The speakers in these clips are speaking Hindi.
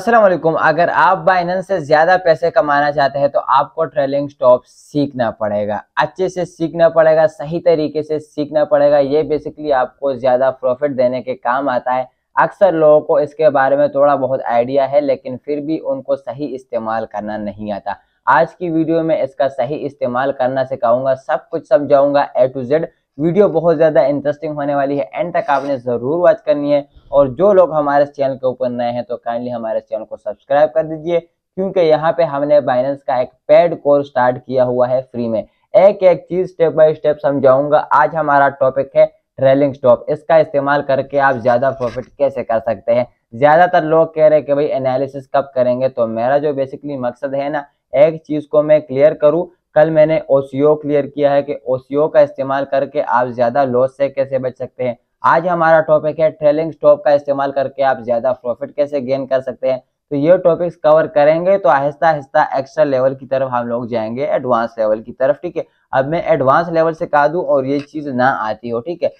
असलम अगर आप बाइनेंस से ज़्यादा पैसे कमाना चाहते हैं तो आपको ट्रेलिंग स्टॉप सीखना पड़ेगा अच्छे से सीखना पड़ेगा सही तरीके से सीखना पड़ेगा ये बेसिकली आपको ज़्यादा प्रॉफिट देने के काम आता है अक्सर लोगों को इसके बारे में थोड़ा बहुत आइडिया है लेकिन फिर भी उनको सही इस्तेमाल करना नहीं आता आज की वीडियो में इसका सही इस्तेमाल करना सिखाऊंगा सब कुछ समझाऊंगा ए टू जेड वीडियो बहुत ज़्यादा इंटरेस्टिंग होने वाली है एंड तक आपने ज़रूर वॉच करनी है और जो लोग हमारे चैनल के ऊपर नए हैं तो काइंडली हमारे चैनल को सब्सक्राइब कर दीजिए क्योंकि यहाँ पे हमने बाइनेंस का एक पेड कोर्स स्टार्ट किया हुआ है फ्री में एक एक चीज़ स्टेप बाय स्टेप समझाऊंगा आज हमारा टॉपिक है ट्रेलिंग स्टॉप इसका इस्तेमाल करके आप ज़्यादा प्रॉफिट कैसे कर सकते हैं ज़्यादातर लोग कह रहे हैं कि भाई एनालिसिस कब करेंगे तो मेरा जो बेसिकली मकसद है ना एक चीज़ को मैं क्लियर करूं कल मैंने ओसीओ क्लियर किया है कि ओसीओ का इस्तेमाल करके आप ज़्यादा लॉस से कैसे बच सकते हैं आज हमारा टॉपिक है ट्रेलिंग स्टॉप का इस्तेमाल करके आप ज़्यादा प्रॉफिट कैसे गेन कर सकते हैं तो ये टॉपिक्स कवर करेंगे तो आहिस्ता आहिस्ता एक्स्ट्रा लेवल की तरफ हम लोग जाएंगे एडवांस लेवल की तरफ ठीक है अब मैं एडवांस लेवल से कहा दूँ और ये चीज़ ना आती हो ठीक है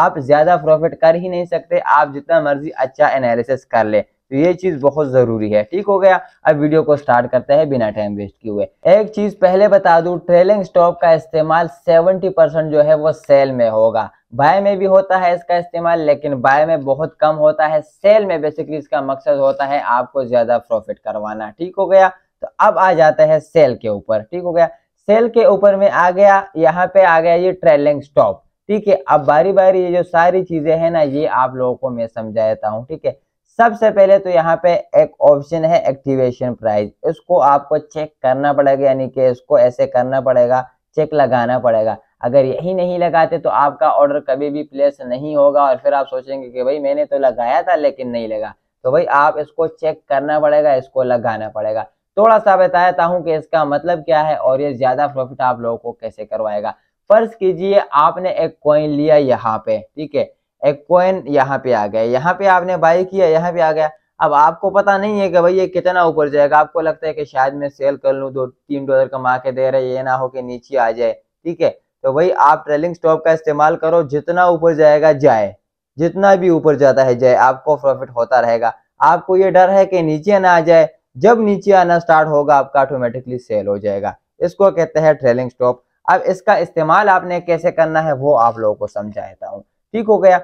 आप ज़्यादा प्रॉफिट कर ही नहीं सकते आप जितना मर्जी अच्छा एनालिसिस कर ले तो ये चीज बहुत जरूरी है ठीक हो गया अब वीडियो को स्टार्ट करते हैं बिना टाइम वेस्ट किए हुए एक चीज पहले बता दू ट्रेलिंग स्टॉप का इस्तेमाल सेवेंटी परसेंट जो है वो सेल में होगा बाय में भी होता है इसका इस्तेमाल लेकिन बाय में बहुत कम होता है सेल में बेसिकली इसका मकसद होता है आपको ज्यादा प्रॉफिट करवाना ठीक हो गया तो अब आ जाता है सेल के ऊपर ठीक हो गया सेल के ऊपर में आ गया यहाँ पे आ गया ये ट्रेलिंग स्टॉप ठीक है अब बारी बारी ये जो सारी चीजें हैं ना ये आप लोगों को मैं समझा देता हूँ ठीक है सबसे पहले तो यहाँ पे एक ऑप्शन है एक्टिवेशन प्राइस इसको आपको चेक करना पड़ेगा यानी कि इसको ऐसे करना पड़ेगा चेक लगाना पड़ेगा अगर यही नहीं लगाते तो आपका ऑर्डर कभी भी प्लेस नहीं होगा और फिर आप सोचेंगे कि भाई मैंने तो लगाया था लेकिन नहीं लगा तो भाई आप इसको चेक करना पड़ेगा इसको लगाना पड़ेगा थोड़ा सा बताता हूँ कि इसका मतलब क्या है और ये ज्यादा प्रॉफिट आप लोगों को कैसे करवाएगा फर्ज कीजिए आपने एक कॉइन लिया यहाँ पे ठीक है एक कॉइन यहाँ पे आ गया यहाँ पे आपने बाई किया यहाँ पे आ गया अब आपको पता नहीं है कि भाई ये कितना ऊपर जाएगा आपको लगता है कि शायद मैं सेल कर लूँ दो तीन डॉलर कमा के दे रहे ये ना हो कि नीचे आ जाए ठीक है तो भाई आप ट्रेलिंग स्टॉप का इस्तेमाल करो जितना ऊपर जाएगा जाए जितना भी ऊपर जाता है जाए आपको प्रॉफिट होता रहेगा आपको ये डर है कि नीचे ना आ जाए जब नीचे आना स्टार्ट होगा आपका ऑटोमेटिकली सेल हो जाएगा इसको कहते हैं ट्रेलिंग स्टॉप अब इसका इस्तेमाल आपने कैसे करना है वो आप लोगों को समझा देता हूँ ठीक हो गया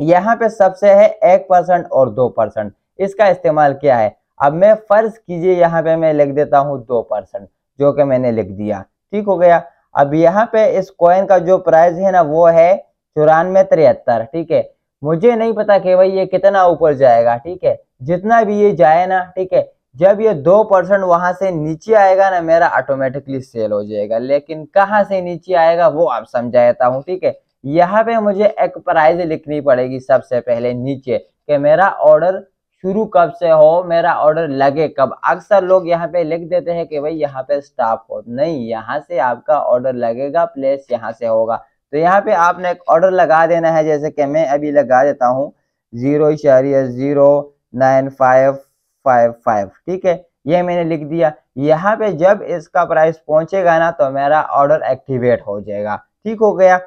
यहाँ पे सबसे है एक परसेंट और दो परसेंट इसका इस्तेमाल क्या है अब मैं फर्ज कीजिए यहाँ पे मैं लिख देता हूँ दो परसेंट जो कि मैंने लिख दिया ठीक हो गया अब यहाँ पे इस कॉइन का जो प्राइस है ना वो है चौरानवे तिहत्तर ठीक है मुझे नहीं पता कि भाई ये कितना ऊपर जाएगा ठीक है जितना भी ये जाए ना ठीक है जब ये दो परसेंट वहां से नीचे आएगा ना मेरा ऑटोमेटिकली सेल हो जाएगा लेकिन कहाँ से नीचे आएगा वो आप समझाता हूँ ठीक है यहाँ पे मुझे एक प्राइस लिखनी पड़ेगी सबसे पहले नीचे कि मेरा ऑर्डर शुरू कब से हो मेरा ऑर्डर लगे कब अक्सर लोग यहाँ पे लिख देते हैं कि भाई यहाँ पे स्टाफ हो नहीं यहाँ से आपका ऑर्डर लगेगा प्लेस यहाँ से होगा तो यहाँ पे आपने एक ऑर्डर लगा देना है जैसे कि मैं अभी लगा देता हूँ जीरो इशारिया zero nine five five five ठीक है ये मैंने लिख दिया यहाँ पे जब इसका प्राइस पहुंचेगा ना तो मेरा ऑर्डर एक्टिवेट हो जाएगा ठीक हो गया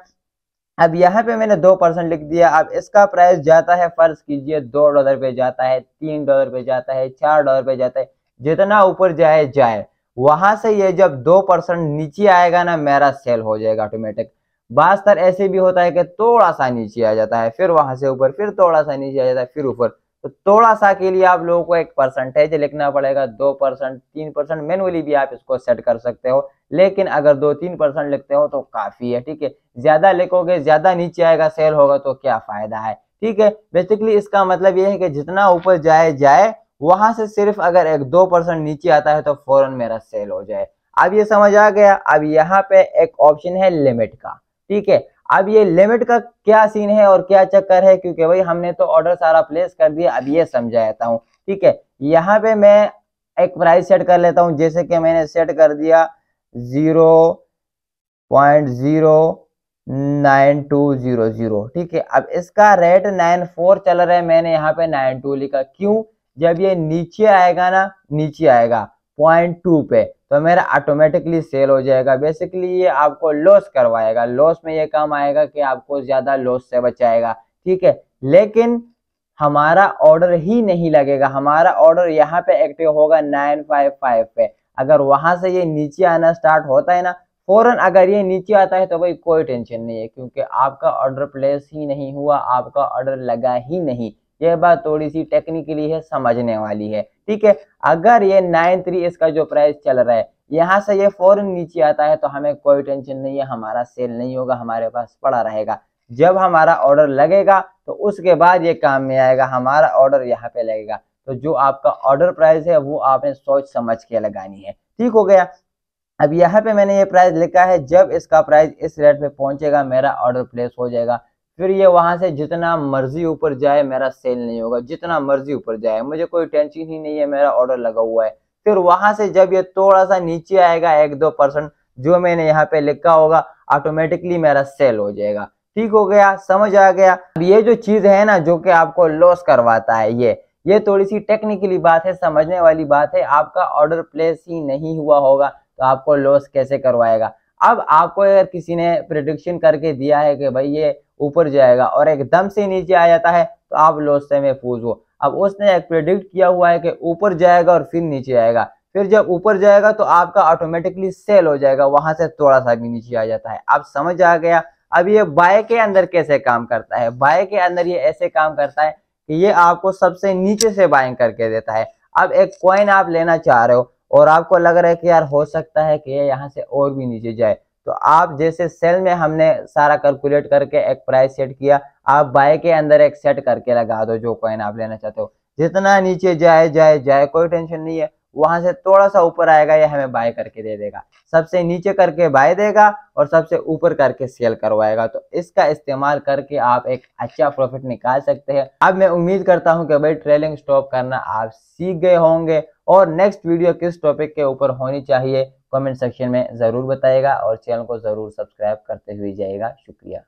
अब यहाँ पे मैंने दो परसेंट लिख दिया अब इसका प्राइस जाता है फर्ज कीजिए दो डॉलर पे जाता है तीन डॉलर पे जाता है चार डॉलर पे जाता है जितना ऊपर जाए जाए वहां से ये जब दो परसेंट नीचे आएगा ना मेरा सेल हो जाएगा ऑटोमेटिक बास्तर ऐसे भी होता है कि थोड़ा सा नीचे आ जाता है फिर वहां से ऊपर फिर थोड़ा सा नीचे आ जाता है फिर ऊपर तो थोड़ा सा के लिए आप लोगों को एक परसेंटेज लिखना पड़ेगा दो परसेंट तीन परसेंट मैनुअली भी आप इसको सेट कर सकते हो लेकिन अगर दो तीन परसेंट लिखते हो तो काफ़ी है ठीक है ज़्यादा लिखोगे ज़्यादा नीचे आएगा सेल होगा तो क्या फ़ायदा है ठीक है बेसिकली इसका मतलब यह है कि जितना ऊपर जाए जाए वहां से सिर्फ अगर एक दो परसेंट नीचे आता है तो फौरन मेरा सेल हो जाए अब ये समझ आ गया अब यहाँ पे एक ऑप्शन है लिमिट का ठीक है अब ये लिमिट का क्या सीन है और क्या चक्कर है क्योंकि भाई हमने तो ऑर्डर सारा प्लेस कर दिया अब ये समझाता हूँ ठीक है यहाँ पे मैं एक प्राइस सेट कर लेता हूँ जैसे कि मैंने सेट कर दिया zero point zero nine two zero zero ठीक है अब इसका रेट नाइन फोर चल रहा है मैंने यहाँ पे नाइन टू लिखा क्यों जब ये नीचे आएगा ना नीचे आएगा पॉइंट टू पे तो मेरा ऑटोमेटिकली सेल हो जाएगा बेसिकली ये आपको लॉस करवाएगा लॉस में ये काम आएगा कि आपको ज़्यादा लॉस से बचाएगा ठीक है लेकिन हमारा ऑर्डर ही नहीं लगेगा हमारा ऑर्डर यहाँ पे एक्टिव होगा नाइन फाइव फाइव पे अगर वहां से ये नीचे आना स्टार्ट होता है ना फौरन अगर ये नीचे आता है तो भाई कोई टेंशन नहीं है क्योंकि आपका ऑर्डर प्लेस ही नहीं हुआ आपका ऑर्डर लगा ही नहीं यह बात थोड़ी सी टेक्निकली है समझने वाली है ठीक है अगर ये नाइन थ्री इसका जो प्राइस चल रहा है यहाँ से ये फॉरन नीचे आता है तो हमें कोई टेंशन नहीं है हमारा सेल नहीं होगा हमारे पास पड़ा रहेगा जब हमारा ऑर्डर लगेगा तो उसके बाद ये काम में आएगा हमारा ऑर्डर यहाँ पे लगेगा तो जो आपका ऑर्डर प्राइस है वो आपने सोच समझ के लगानी है ठीक हो गया अब यहाँ पे मैंने ये प्राइस लिखा है जब इसका प्राइस इस रेट पे पहुंचेगा मेरा ऑर्डर प्लेस हो जाएगा फिर ये वहां से जितना मर्जी ऊपर जाए मेरा सेल नहीं होगा जितना मर्जी ऊपर जाए मुझे कोई टेंशन ही नहीं है मेरा ऑर्डर लगा हुआ है फिर वहां से जब ये थोड़ा सा नीचे आएगा एक दो परसेंट जो मैंने यहाँ पे लिखा होगा ऑटोमेटिकली मेरा सेल हो जाएगा ठीक हो गया समझ आ गया अब ये जो चीज है ना जो कि आपको लॉस करवाता है ये ये थोड़ी सी टेक्निकली बात है समझने वाली बात है आपका ऑर्डर प्लेस ही नहीं हुआ होगा तो आपको लॉस कैसे करवाएगा अब आपको अगर किसी ने प्रडिक्शन करके दिया है कि भाई ये ऊपर जाएगा और एकदम से नीचे आ जाता है तो आप लॉस से महफूज हो अब उसने एक प्रेडिक्ट किया हुआ है कि ऊपर जाएगा और फिर नीचे आएगा फिर जब ऊपर जाएगा तो आपका ऑटोमेटिकली सेल हो जाएगा वहां से थोड़ा सा भी नीचे आ जाता है आप समझ आ गया अब ये बाय के अंदर कैसे काम करता है बाय के अंदर ये ऐसे काम करता है कि ये आपको सबसे नीचे से बाइंग करके देता है अब एक कॉइन आप लेना चाह रहे हो और आपको लग रहा है कि यार हो सकता है कि ये यहाँ से और भी नीचे जाए तो आप जैसे सेल में हमने सारा कैलकुलेट करके एक प्राइस सेट किया आप बाय के अंदर एक सेट करके लगा दो जो कॉइन आप लेना चाहते हो जितना नीचे जाए जाए जाए कोई टेंशन नहीं है वहां से थोड़ा सा ऊपर आएगा या हमें बाय करके दे देगा सबसे नीचे करके बाय देगा और सबसे ऊपर करके सेल करवाएगा तो इसका इस्तेमाल करके आप एक अच्छा प्रॉफिट निकाल सकते हैं अब मैं उम्मीद करता हूं कि भाई ट्रेलिंग स्टॉप करना आप सीख गए होंगे और नेक्स्ट वीडियो किस टॉपिक के ऊपर होनी चाहिए कमेंट सेक्शन में ज़रूर बताएगा और चैनल को ज़रूर सब्सक्राइब करते हुए जाएगा शुक्रिया